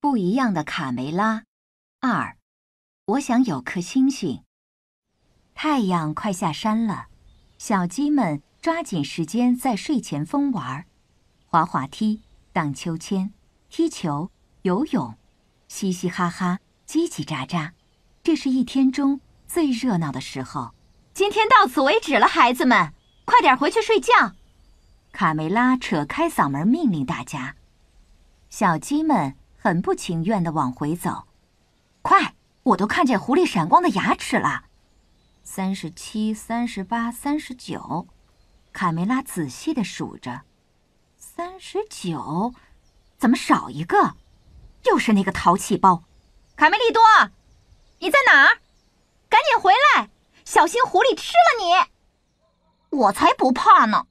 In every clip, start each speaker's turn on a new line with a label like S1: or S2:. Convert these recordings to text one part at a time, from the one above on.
S1: 不一样的卡梅拉二，我想有颗星星。太阳快下山了，小鸡们抓紧时间在睡前疯玩滑滑梯、荡秋千、踢球、游泳，嘻嘻哈哈、叽叽喳喳，这是一天中最热闹的时候。今天到此为止了，孩子们，快点回去睡觉。卡梅拉扯开嗓门命令大家。小鸡们很不情愿地往回走。快，我都看见狐狸闪光的牙齿了。三十七、三十八、三十九，卡梅拉仔细地数着。三十九，怎么少一个？又是那个淘气包，卡梅利多，你在哪儿？赶紧回来！小心狐狸吃了你！我才不怕呢！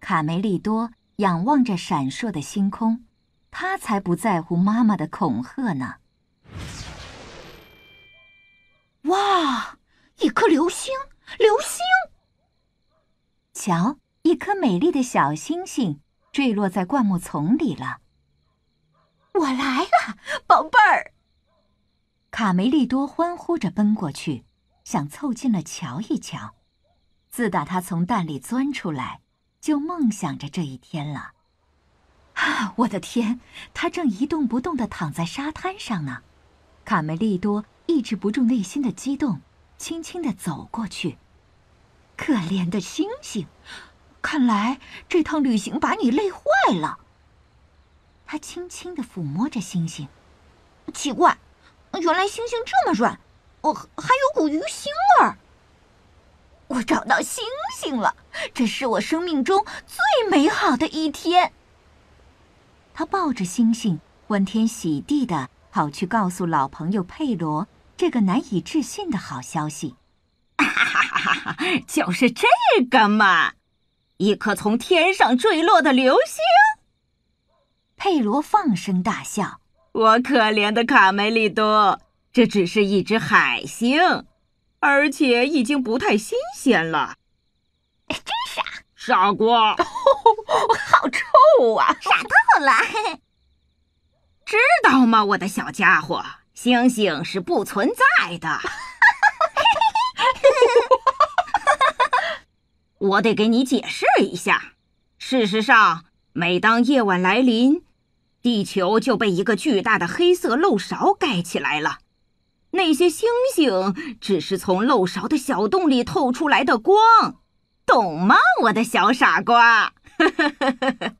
S1: 卡梅利多仰望着闪烁的星空，他才不在乎妈妈的恐吓呢。哇！一颗流星，流星！瞧，一颗美丽的小星星坠落在灌木丛里了。我来了，宝贝儿！卡梅利多欢呼着奔过去。想凑近了瞧一瞧，自打它从蛋里钻出来，就梦想着这一天了。啊，我的天！它正一动不动地躺在沙滩上呢。卡梅利多抑制不住内心的激动，轻轻地走过去。可怜的星星，看来这趟旅行把你累坏了。他轻轻地抚摸着星星。奇怪，原来星星这么软。哦，还有股鱼腥味儿。我找到星星了，这是我生命中最美好的一天。他抱着星星，欢天喜地的跑去告诉老朋友佩罗这个难以置信的好消息。哈哈哈哈哈！就是这个嘛，一颗从天上坠落的流星。佩罗放声大笑。我可怜的卡梅利多。这只是一只海星，而且已经不太新鲜了。真傻，傻瓜！好臭啊！傻透了！知道吗，我的小家伙？星星是不存在的。我得给你解释一下。事实上，每当夜晚来临，地球就被一个巨大的黑色漏勺盖起来了。那些星星只是从漏勺的小洞里透出来的光，懂吗，我的小傻瓜？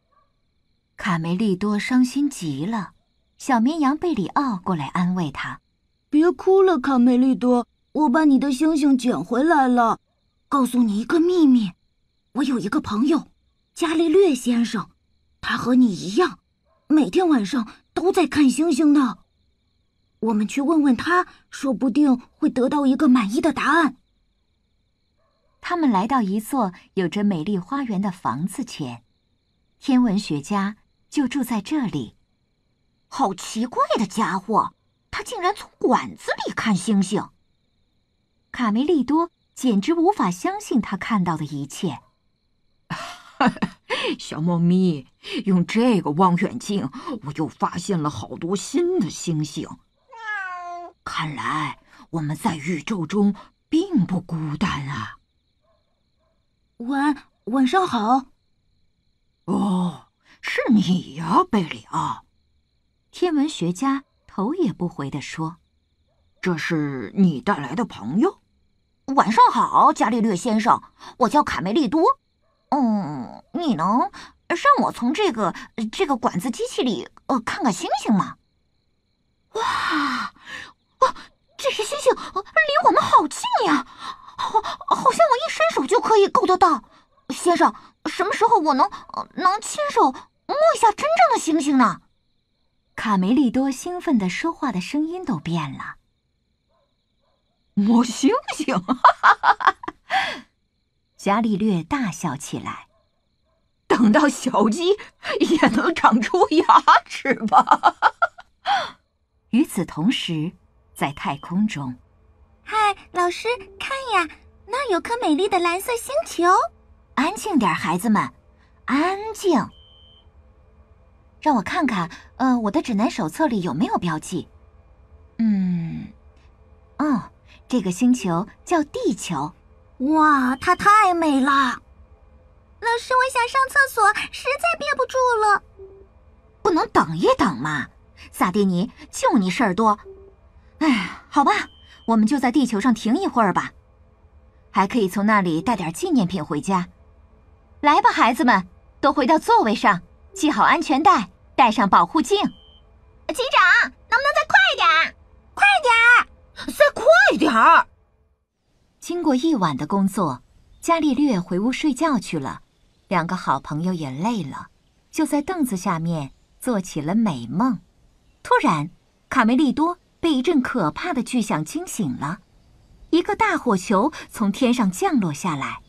S1: 卡梅利多伤心极了。小绵羊贝里奥过来安慰他：“别哭了，卡梅利多，我把你的星星捡回来了。告诉你一个秘密，我有一个朋友，伽利略先生，他和你一样，每天晚上都在看星星呢。”我们去问问他，说不定会得到一个满意的答案。他们来到一座有着美丽花园的房子前，天文学家就住在这里。好奇怪的家伙，他竟然从管子里看星星。卡梅利多简直无法相信他看到的一切。哈哈，小猫咪，用这个望远镜，我又发现了好多新的星星。看来我们在宇宙中并不孤单啊！晚晚上好。哦，是你呀，贝里奥。天文学家头也不回地说：“这是你带来的朋友。”晚上好，伽利略先生。我叫卡梅利多。嗯，你能让我从这个这个管子机器里呃看看星星吗？哇！啊，这些星星离我们好近呀，好，好像我一伸手就可以够得到。先生，什么时候我能能亲手摸一下真正的星星呢？卡梅利多兴奋的说话的声音都变了。摸星星？伽利略大笑起来。等到小鸡也能长出牙齿吧。与此同时。在太空中，嗨，老师，看呀，那有颗美丽的蓝色星球。安静点，孩子们，安静。让我看看，呃，我的指南手册里有没有标记？嗯，哦，这个星球叫地球。哇，它太美了。老师，我想上厕所，实在憋不住了。不能等一等嘛，萨蒂尼，就你事儿多。哎好吧，我们就在地球上停一会儿吧，还可以从那里带点纪念品回家。来吧，孩子们，都回到座位上，系好安全带，戴上保护镜。机长，能不能再快点儿？快点儿，再快点儿。经过一晚的工作，伽利略回屋睡觉去了，两个好朋友也累了，就在凳子下面做起了美梦。突然，卡梅利多。被一阵可怕的巨响惊醒了，一个大火球从天上降落下来，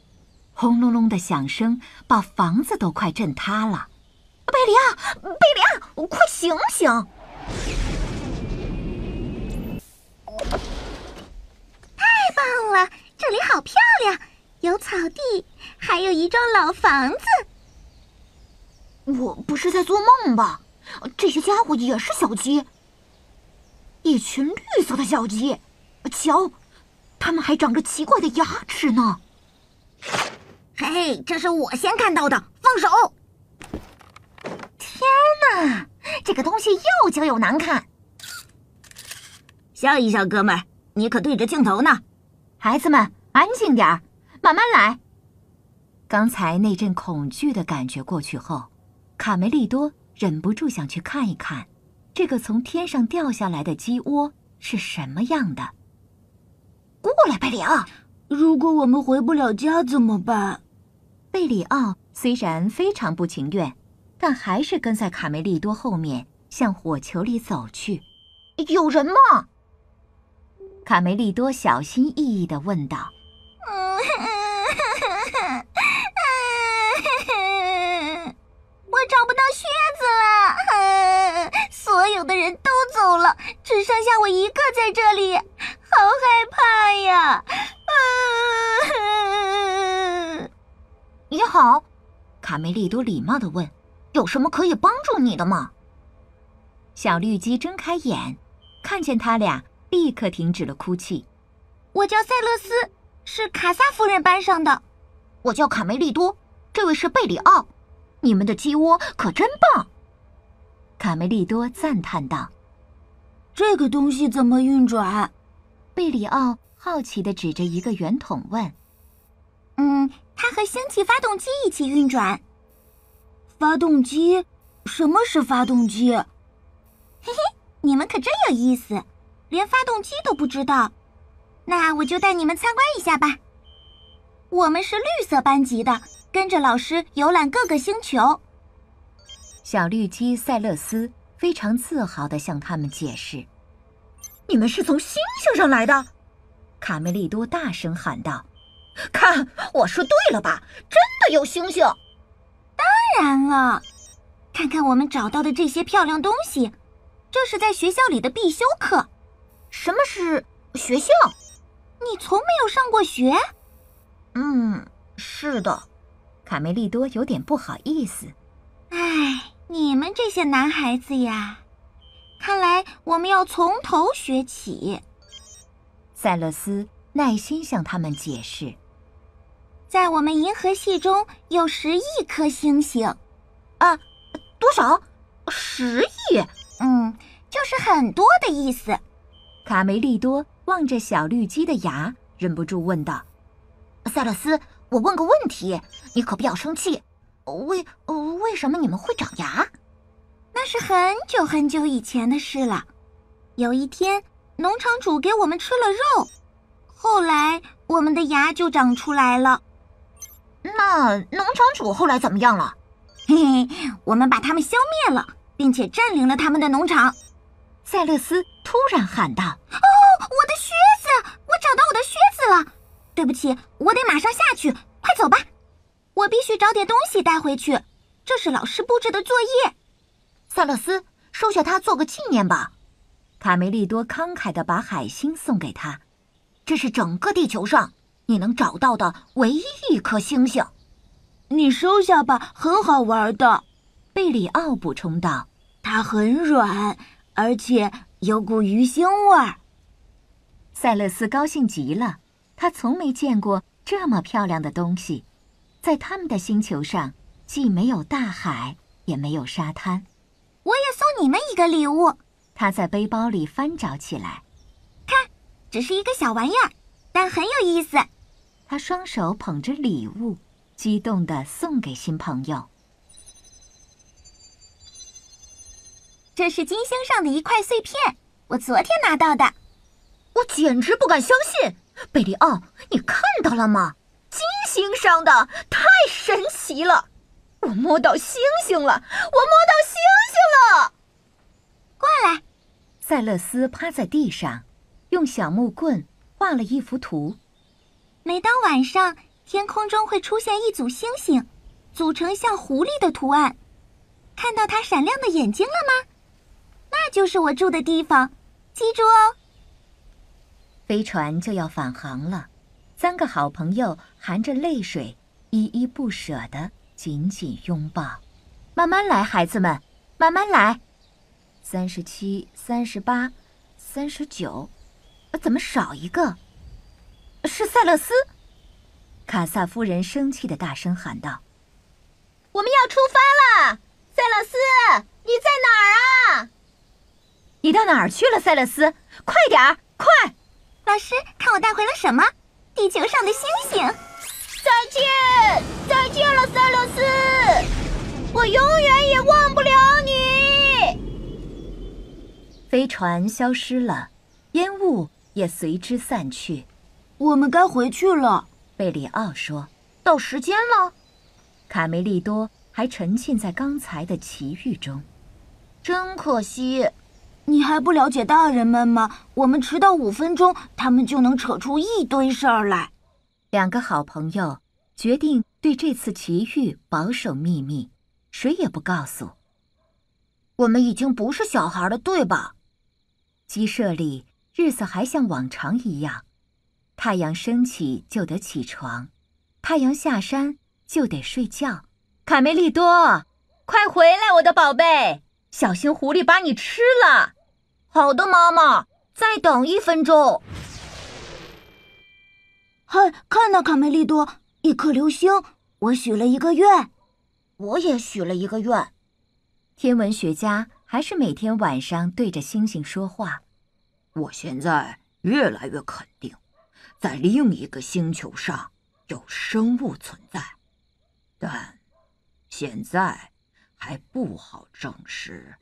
S1: 轰隆隆的响声把房子都快震塌了。贝利亚，贝利亚，快醒醒！太棒了，这里好漂亮，有草地，还有一幢老房子。我不是在做梦吧？这些家伙也是小鸡？一群绿色的小鸡，瞧，它们还长着奇怪的牙齿呢。嘿嘿，这是我先看到的，放手！天哪，这个东西又尖又难看。笑一，笑，哥们，你可对着镜头呢。孩子们，安静点儿，慢慢来。刚才那阵恐惧的感觉过去后，卡梅利多忍不住想去看一看。这个从天上掉下来的鸡窝是什么样的？过来，贝里奥。如果我们回不了家怎么办？贝里奥虽然非常不情愿，但还是跟在卡梅利多后面向火球里走去。有人吗？卡梅利多小心翼翼地问道。嗯。所有的人都走了，只剩下我一个在这里，好害怕呀！啊、你好，卡梅利多礼貌的问：“有什么可以帮助你的吗？”小绿鸡睁开眼，看见他俩，立刻停止了哭泣。我叫塞勒斯，是卡萨夫人班上的。我叫卡梅利多，这位是贝里奥。你们的鸡窝可真棒！卡梅利多赞叹道：“这个东西怎么运转？”贝里奥好奇地指着一个圆筒问：“嗯，它和星际发动机一起运转。发动机？什么是发动机？”嘿嘿，你们可真有意思，连发动机都不知道。那我就带你们参观一下吧。我们是绿色班级的，跟着老师游览各个星球。小绿鸡塞勒斯非常自豪地向他们解释：“你们是从星星上来的！”卡梅利多大声喊道：“看，我说对了吧？真的有星星！当然了，看看我们找到的这些漂亮东西，这是在学校里的必修课。什么是学校？你从没有上过学？嗯，是的。”卡梅利多有点不好意思。哎。你们这些男孩子呀，看来我们要从头学起。塞勒斯耐心向他们解释，在我们银河系中有十亿颗星星。啊，多少？十亿。嗯，就是很多的意思。卡梅利多望着小绿鸡的牙，忍不住问道：“塞勒斯，我问个问题，你可不要生气。”为为什么你们会长牙？那是很久很久以前的事了。有一天，农场主给我们吃了肉，后来我们的牙就长出来了。那农场主后来怎么样了？嘿，嘿，我们把他们消灭了，并且占领了他们的农场。赛勒斯突然喊道：“哦，我的靴子！我找到我的靴子了。对不起，我得马上下去，快走吧。”我必须找点东西带回去，这是老师布置的作业。塞勒斯，收下它做个纪念吧。卡梅利多慷慨地把海星送给他，这是整个地球上你能找到的唯一一颗星星。你收下吧，很好玩的。贝里奥补充道：“它很软，而且有股鱼腥味儿。”塞勒斯高兴极了，他从没见过这么漂亮的东西。在他们的星球上，既没有大海，也没有沙滩。我也送你们一个礼物。他在背包里翻找起来，看，只是一个小玩意儿，但很有意思。他双手捧着礼物，激动地送给新朋友。这是金星上的一块碎片，我昨天拿到的。我简直不敢相信，贝里奥，你看到了吗？星上的太神奇了！我摸到星星了，我摸到星星了。过来，塞勒斯趴在地上，用小木棍画了一幅图。每当晚上，天空中会出现一组星星，组成像狐狸的图案。看到它闪亮的眼睛了吗？那就是我住的地方。记住哦，飞船就要返航了。三个好朋友含着泪水，依依不舍的紧紧拥抱。慢慢来，孩子们，慢慢来。三十七，三十八，三十九，怎么少一个？是赛勒斯。卡萨夫人生气的大声喊道：“我们要出发了，赛勒斯，你在哪儿啊？你到哪儿去了，赛勒斯？快点儿，快！老师，看我带回了什么。”地球上的星星，再见，再见了，塞勒斯，我永远也忘不了你。飞船消失了，烟雾也随之散去。我们该回去了，贝里奥说。到时间了，卡梅利多还沉浸在刚才的奇遇中，真可惜。你还不了解大人们吗？我们迟到五分钟，他们就能扯出一堆事儿来。两个好朋友决定对这次奇遇保守秘密，谁也不告诉。我们已经不是小孩了，对吧？鸡舍里日子还像往常一样，太阳升起就得起床，太阳下山就得睡觉。卡梅利多，快回来，我的宝贝，小心狐狸把你吃了。好的，妈妈，再等一分钟。嘿，看那卡梅利多，一颗流星。我许了一个愿，我也许了一个愿。天文学家还是每天晚上对着星星说话。我现在越来越肯定，在另一个星球上有生物存在，但现在还不好证实。